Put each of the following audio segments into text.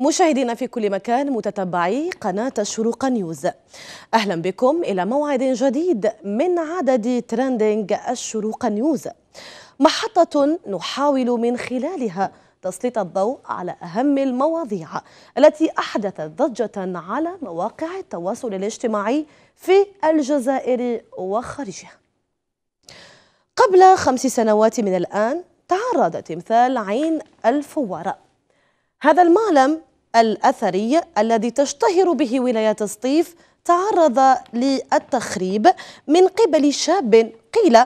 مشاهدينا في كل مكان متتبعي قناة شروق نيوز أهلا بكم إلى موعد جديد من عدد ترندينج الشروق نيوز محطة نحاول من خلالها تسليط الضوء على أهم المواضيع التي أحدثت ضجة على مواقع التواصل الاجتماعي في الجزائر وخارجها قبل خمس سنوات من الآن تعرض تمثال عين الفوارة هذا المعلم الأثري الذي تشتهر به ولاية سطيف تعرض للتخريب من قبل شاب قيل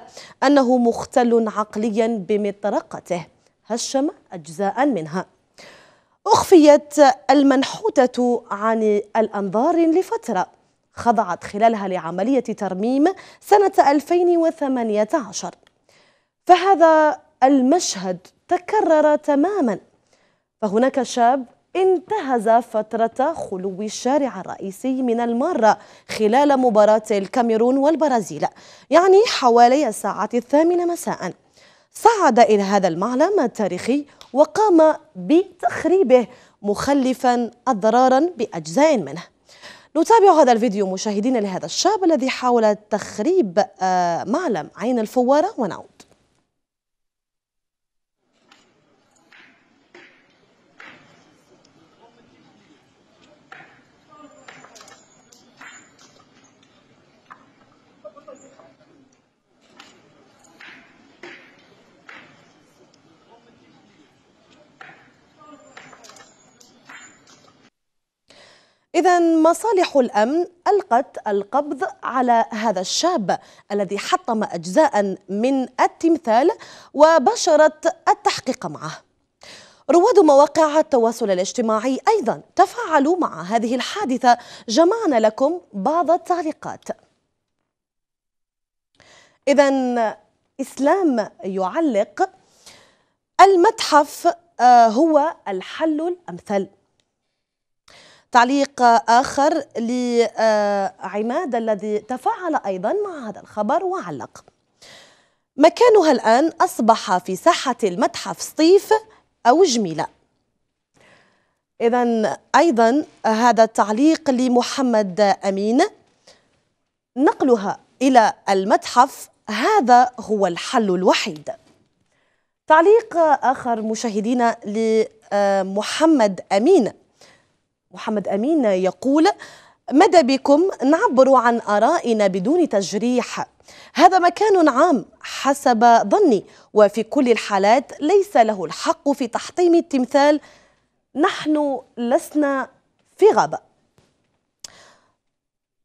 أنه مختل عقليا بمطرقته هشم أجزاء منها أخفيت المنحوتة عن الأنظار لفترة خضعت خلالها لعملية ترميم سنة 2018 فهذا المشهد تكرر تماما فهناك شاب انتهز فترة خلو الشارع الرئيسي من المارة خلال مباراة الكاميرون والبرازيل يعني حوالي الساعة الثامنة مساء صعد إلى هذا المعلم التاريخي وقام بتخريبه مخلفا أضرارا بأجزاء منه نتابع هذا الفيديو مشاهدين لهذا الشاب الذي حاول تخريب آه، معلم عين الفوارة ونعود إذا مصالح الأمن ألقت القبض على هذا الشاب الذي حطم أجزاء من التمثال وبشرت التحقيق معه رواد مواقع التواصل الاجتماعي أيضا تفاعلوا مع هذه الحادثة جمعنا لكم بعض التعليقات إذا إسلام يعلق المتحف آه، هو الحل الأمثل تعليق آخر لعماد الذي تفاعل أيضا مع هذا الخبر وعلق مكانها الآن أصبح في ساحة المتحف سطيف أو جميلة إذا أيضا هذا التعليق لمحمد أمين نقلها إلى المتحف هذا هو الحل الوحيد تعليق آخر مشاهدينا لمحمد أمين محمد أمين يقول مدى بكم نعبر عن آرائنا بدون تجريح هذا مكان عام حسب ظني وفي كل الحالات ليس له الحق في تحطيم التمثال نحن لسنا في غابة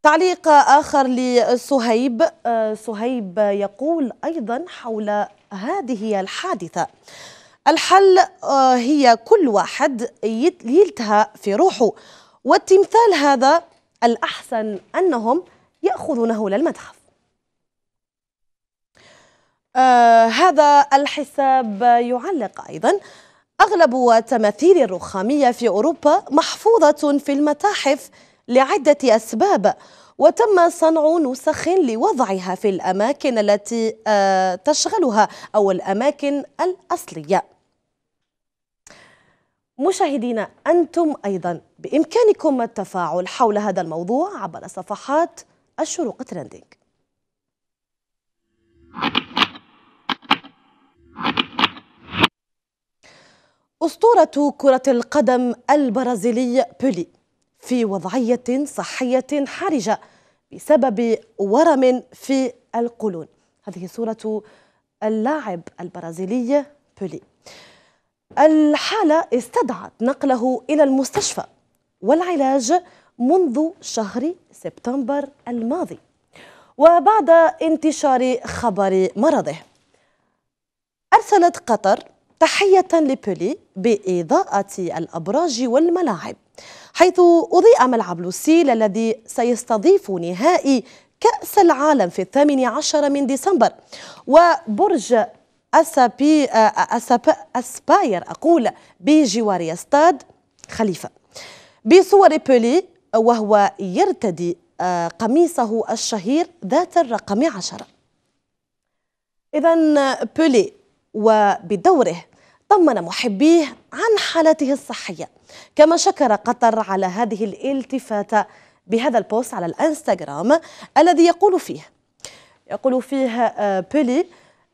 تعليق آخر لسهيب آه، سهيب يقول أيضا حول هذه الحادثة الحل آه، هي كل واحد يلتها في روحه والتمثال هذا الأحسن أنهم يأخذونه للمتحف آه هذا الحساب يعلق أيضا أغلب تماثيل الرخامية في أوروبا محفوظة في المتاحف لعدة أسباب وتم صنع نسخ لوضعها في الأماكن التي آه تشغلها أو الأماكن الأصلية مشاهدينا أنتم أيضا بإمكانكم التفاعل حول هذا الموضوع عبر صفحات الشروق ترندينج أسطورة كرة القدم البرازيلي بولي في وضعية صحية حرجة بسبب ورم في القولون هذه صورة اللاعب البرازيلي بولي الحالة استدعت نقله إلى المستشفى والعلاج منذ شهر سبتمبر الماضي وبعد انتشار خبر مرضه أرسلت قطر تحية لبولي بإضاءة الأبراج والملاعب حيث أضيء ملعب لوسيل الذي سيستضيف نهائي كأس العالم في الثامن عشر من ديسمبر وبرج أسابي آه، أساب أسباير أقول بجوار استاد خليفة بصور بولي وهو يرتدي آه، قميصه الشهير ذات الرقم عشرة إذا بولي وبدوره طمن محبيه عن حالته الصحية كما شكر قطر على هذه الالتفاتة بهذا البوست على الانستغرام الذي يقول فيه يقول فيه آه، بولي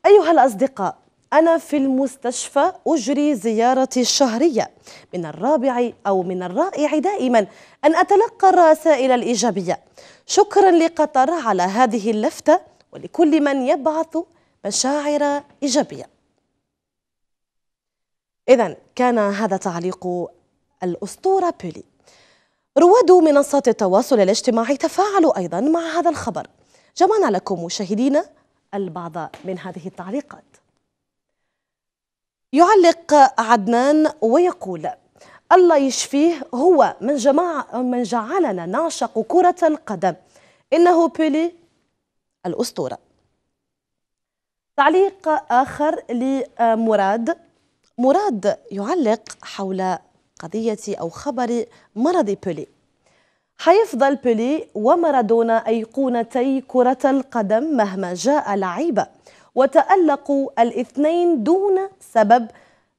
أيها الأصدقاء أنا في المستشفى أجري زيارتي الشهرية من الرابع أو من الرائع دائما أن أتلقى الرسائل الإيجابية شكرا لقطر على هذه اللفتة ولكل من يبعث مشاعر إيجابية إذا كان هذا تعليق الأسطورة بيلي رواد منصات التواصل الاجتماعي تفاعلوا أيضا مع هذا الخبر جمعنا لكم مشاهدينا البعض من هذه التعليقات يعلق عدنان ويقول الله يشفيه هو من جماع من جعلنا نعشق كرة القدم إنه بيلي الأسطورة تعليق آخر لمراد مراد يعلق حول قضية أو خبر مرض بيلي حيفضل بيلي ومارادونا أيقونتي كرة القدم مهما جاء لعيبة وتألقوا الاثنين دون سبب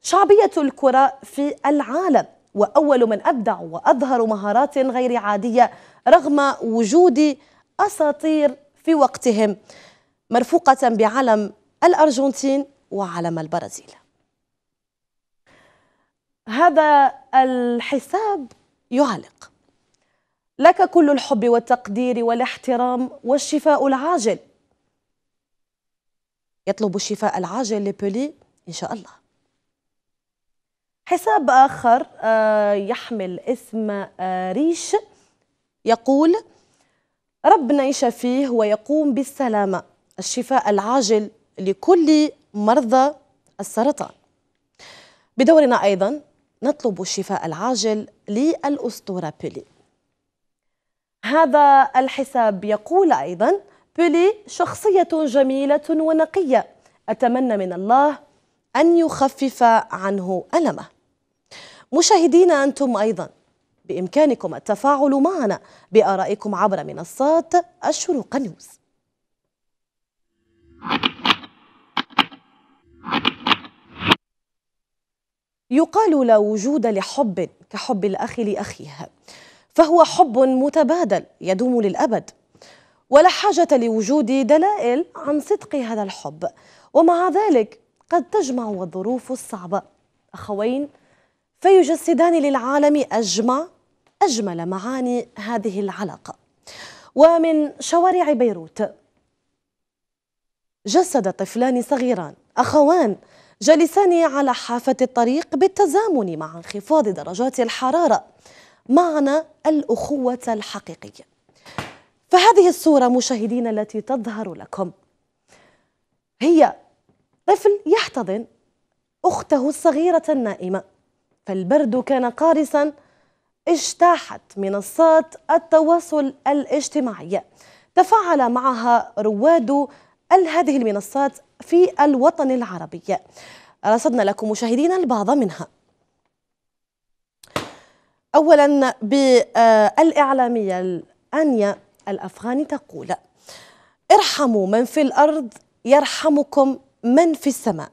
شعبية الكرة في العالم وأول من أبدع وأظهر مهارات غير عادية رغم وجود أساطير في وقتهم مرفوقة بعلم الأرجنتين وعلم البرازيل هذا الحساب يعلق لك كل الحب والتقدير والاحترام والشفاء العاجل يطلب الشفاء العاجل لبولي إن شاء الله حساب آخر آه، يحمل اسم آه، ريش يقول ربنا يشفيه ويقوم بالسلامة الشفاء العاجل لكل مرضى السرطان بدورنا أيضا نطلب الشفاء العاجل للأسطورة بيلي هذا الحساب يقول أيضا بيلي شخصية جميلة ونقية أتمنى من الله أن يخفف عنه ألمه مشاهدينا أنتم أيضا بإمكانكم التفاعل معنا بآرائكم عبر منصات الشروق نيوز يقال لا وجود لحب كحب الأخ لأخيه فهو حب متبادل يدوم للأبد ولا حاجة لوجود دلائل عن صدق هذا الحب ومع ذلك قد تجمع الظروف الصعبة أخوين فيجسدان للعالم أجمع أجمل معاني هذه العلاقة ومن شوارع بيروت جسد طفلان صغيران أخوان جالسان على حافة الطريق بالتزامن مع انخفاض درجات الحرارة معنى الأخوة الحقيقية فهذه الصورة مشاهدين التي تظهر لكم هي طفل يحتضن أخته الصغيرة النائمة فالبرد كان قارسا اجتاحت منصات التواصل الاجتماعي تفاعل معها رواد هذه المنصات في الوطن العربي رصدنا لكم مشاهدينا البعض منها أولا بالإعلامية أنيا الأفغاني تقول ارحموا من في الأرض يرحمكم من في السماء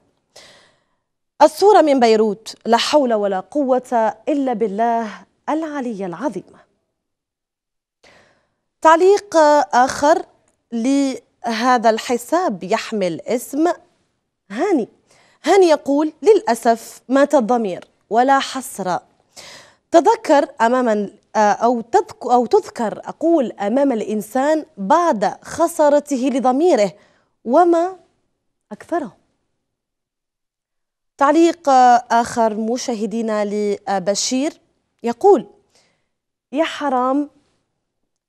الصورة من بيروت لا حول ولا قوة إلا بالله العلي العظيم تعليق آخر لهذا الحساب يحمل اسم هاني هاني يقول للأسف مات الضمير ولا حسرة تذكر أمام آه، أو تذكر, أو تذكر أقول أمام الإنسان بعد خسارته لضميره وما أكثره تعليق آخر مشاهدينا لبشير يقول يا حرام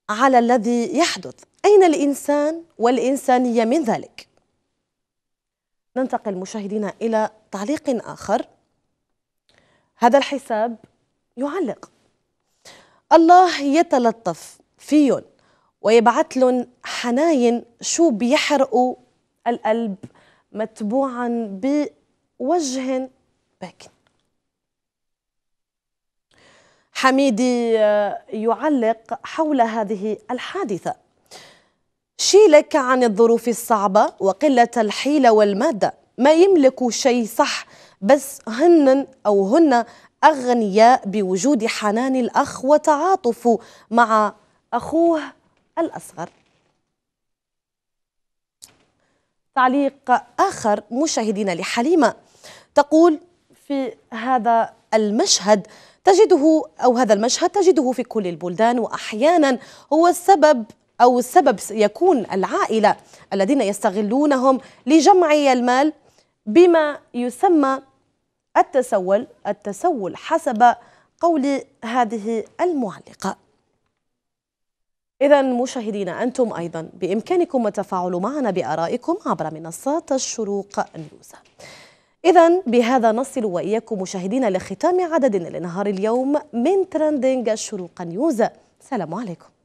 على الذي يحدث أين الإنسان والإنسانية من ذلك ننتقل مشاهدينا إلى تعليق آخر هذا الحساب يعلق الله يتلطف فيهم ويبعث لهم حناين شو بيحرقوا القلب متبوعا بوجه باكن حميدي آه، يعلق حول هذه الحادثة شيلك عن الظروف الصعبة وقلة الحيلة والمادة ما يملكوا شيء صح بس هن أو هن أغنياء بوجود حنان الأخ وتعاطف مع أخوه الأصغر تعليق آخر مشاهدينا لحليمة تقول في هذا المشهد تجده أو هذا المشهد تجده في كل البلدان وأحيانا هو السبب أو السبب يكون العائلة الذين يستغلونهم لجمع المال بما يسمى التسول التسول حسب قول هذه المعلقة إذا مشاهدينا أنتم أيضا بإمكانكم التفاعل معنا بآرائكم عبر منصات الشروق نيوز إذا بهذا نصل وإياكم مشاهدينا لختام عدد لنهار اليوم من ترندينج الشروق نيوز سلام عليكم